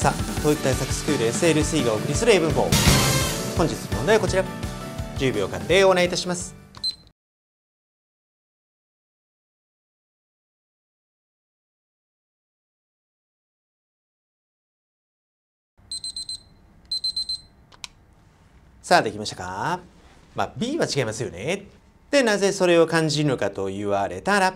さあ t o e i 対策スクール SLC がお送りする英文法本日の問題はこちら10秒間でお願いいたしますさあできましたかまあ B は違いますよねでなぜそれを感じるのかと言われたら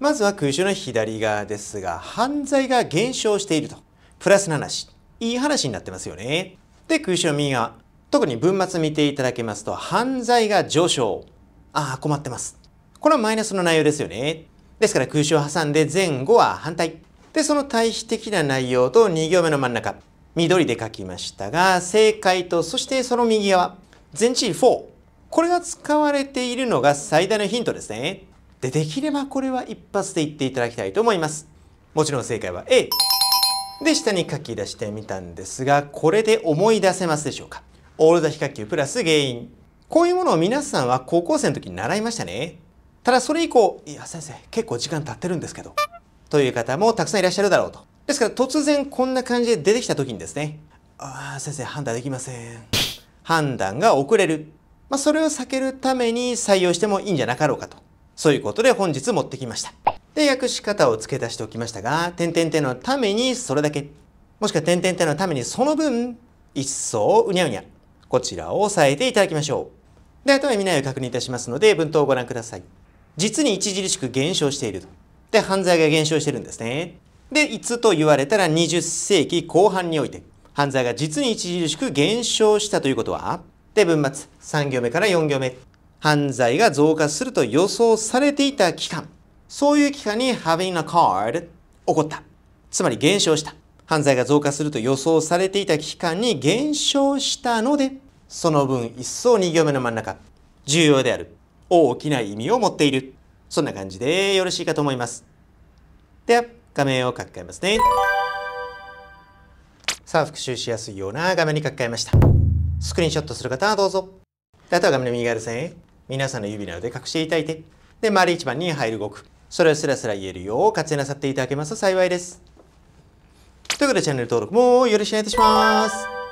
まずは空襲の左側ですが犯罪が減少しているとプラスの話。いい話になってますよね。で、空襲の右側。特に文末見ていただけますと、犯罪が上昇。ああ、困ってます。これはマイナスの内容ですよね。ですから空襲を挟んで前後は反対。で、その対比的な内容と2行目の真ん中。緑で書きましたが、正解と、そしてその右側。全治4。これが使われているのが最大のヒントですね。で、できればこれは一発で言っていただきたいと思います。もちろん正解は A。で下に書き出してみたんですがこれで思い出せますでしょうかオールド比較級プラス原因こういうものを皆さんは高校生の時に習いましたねただそれ以降いや先生結構時間経ってるんですけどという方もたくさんいらっしゃるだろうとですから突然こんな感じで出てきた時にですねああ先生判断できません判断が遅れるまあ、それを避けるために採用してもいいんじゃなかろうかとそういうことで本日持ってきましたで、訳し方を付け足しておきましたが、点々点のためにそれだけ、もしくは点々点のためにその分、一層うにゃうにゃ、こちらを押さえていただきましょう。で、あとは見ないを確認いたしますので、文頭をご覧ください。実に著しく減少していると。で、犯罪が減少しているんですね。で、いつと言われたら20世紀後半において、犯罪が実に著しく減少したということは、で、文末、3行目から4行目、犯罪が増加すると予想されていた期間、そういう期間に having a card 起こった。つまり減少した。犯罪が増加すると予想されていた期間に減少したので、その分一層2行目の真ん中、重要である。大きな意味を持っている。そんな感じでよろしいかと思います。では、画面を書き換えますね。さあ、復習しやすいような画面に書き換えました。スクリーンショットする方はどうぞ。であとは画面の右側ですね。皆さんの指などで隠していただいて。で、丸一番に入る動く。それをすらすら言えるよう活用なさっていただけますと幸いです。ということでチャンネル登録もよろしくお願いいたします。